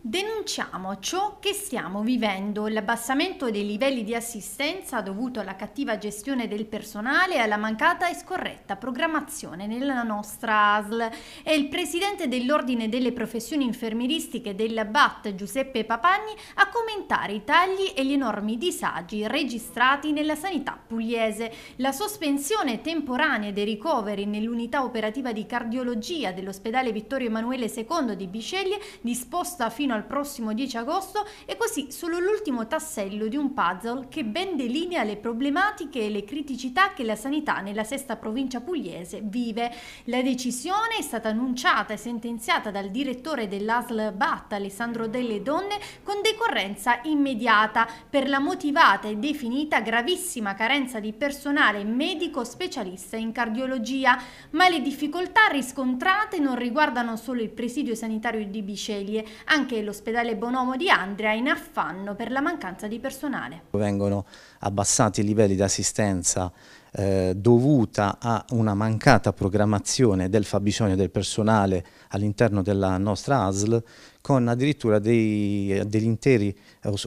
Denunciamo ciò che stiamo vivendo, l'abbassamento dei livelli di assistenza dovuto alla cattiva gestione del personale e alla mancata e scorretta programmazione nella nostra ASL. È il presidente dell'Ordine delle professioni infermieristiche della BAT, Giuseppe Papagni, a commentare i tagli e gli enormi disagi registrati nella sanità pugliese. La sospensione temporanea dei ricoveri nell'unità operativa di cardiologia dell'ospedale Vittorio Emanuele II di Bisceglie, disposta fino fino al prossimo 10 agosto è così solo l'ultimo tassello di un puzzle che ben delinea le problematiche e le criticità che la sanità nella sesta provincia pugliese vive. La decisione è stata annunciata e sentenziata dal direttore dell'ASL BAT Alessandro Delle Donne con decorrenza immediata per la motivata e definita gravissima carenza di personale medico specialista in cardiologia, ma le difficoltà riscontrate non riguardano solo il presidio sanitario di Biceglie, anche l'ospedale Bonomo di Andrea in affanno per la mancanza di personale. Vengono abbassati i livelli di assistenza eh, dovuta a una mancata programmazione del fabbisogno del personale all'interno della nostra ASL con addirittura dei, degli interi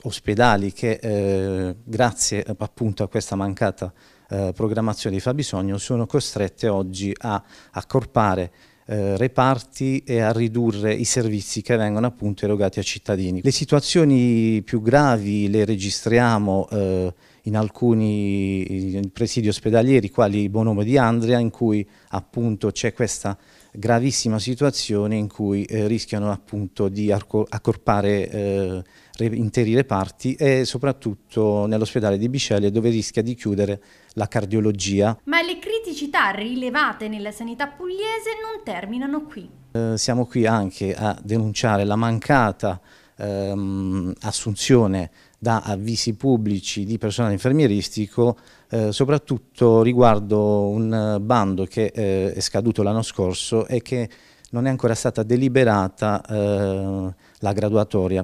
ospedali che eh, grazie appunto a questa mancata eh, programmazione di fabbisogno sono costrette oggi a accorpare eh, reparti e a ridurre i servizi che vengono appunto erogati ai cittadini. Le situazioni più gravi le registriamo eh, in alcuni presidi ospedalieri, quali il Bonomo di Andria, in cui appunto c'è questa gravissima situazione in cui eh, rischiano appunto di accorpare eh, interi reparti e soprattutto nell'ospedale di Bicelle dove rischia di chiudere la cardiologia. Ma le criticità rilevate nella sanità pugliese non terminano qui. Eh, siamo qui anche a denunciare la mancata ehm, assunzione da avvisi pubblici di personale infermieristico, eh, soprattutto riguardo un bando che eh, è scaduto l'anno scorso e che non è ancora stata deliberata eh, la graduatoria.